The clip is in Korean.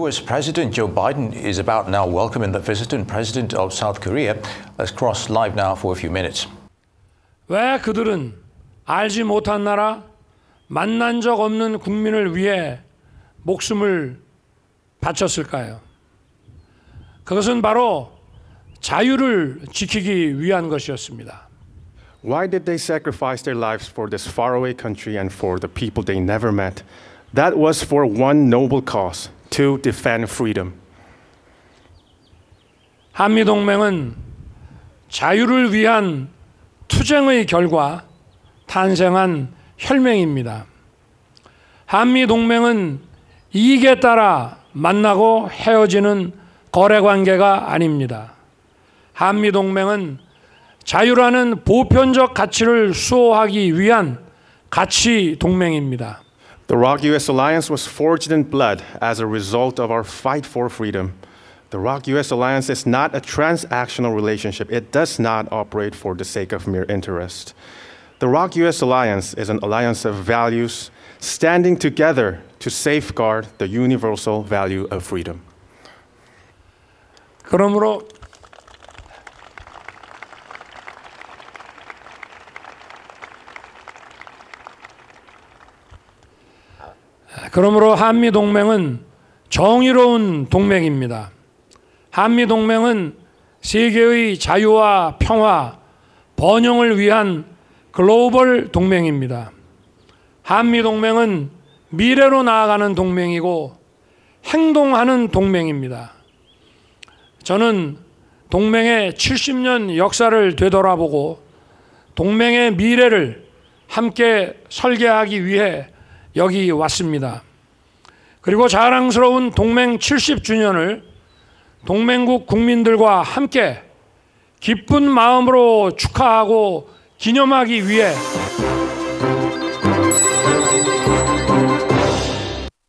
US President Joe Biden is about now welcoming the visiting president of South Korea. Let's cross live now for a few minutes. 왜 그들은 알지 못한 나라, 만난 적 없는 국민을 위해 목숨을 바쳤을까요? 그것은 바로 자유를 지키기 위한 것이었습니다. Why did they sacrifice their lives for this faraway country and for the people they never met? That was for one noble cause to defend freedom. 한미 동맹은 자유를 위한 투쟁의 결과 탄생한 혈맹입니다. 한미 동맹은 이익에 따라 만나고 헤어지는 거래 관계가 아닙니다. 한미 동맹은 자유라는 보편적 가치를 수호하기 위한 가치 동맹입니다. The Rock US Alliance was forged in blood as a result of our fight for freedom. The Rock US Alliance is not a transactional relationship. It does not operate for the sake of mere interest. The Rock US Alliance is an alliance of values standing together to safeguard the universal value of freedom. 그러므로 그러므로 한미동맹은 정의로운 동맹입니다. 한미동맹은 세계의 자유와 평화, 번영을 위한 글로벌 동맹입니다. 한미동맹은 미래로 나아가는 동맹이고 행동하는 동맹입니다. 저는 동맹의 70년 역사를 되돌아보고 동맹의 미래를 함께 설계하기 위해 여기 왔습니다. 그리고 자랑스러운 동맹 70주년을 동맹국 국민들과 함께 기쁜 마음으로 축하하고 기념하기 위해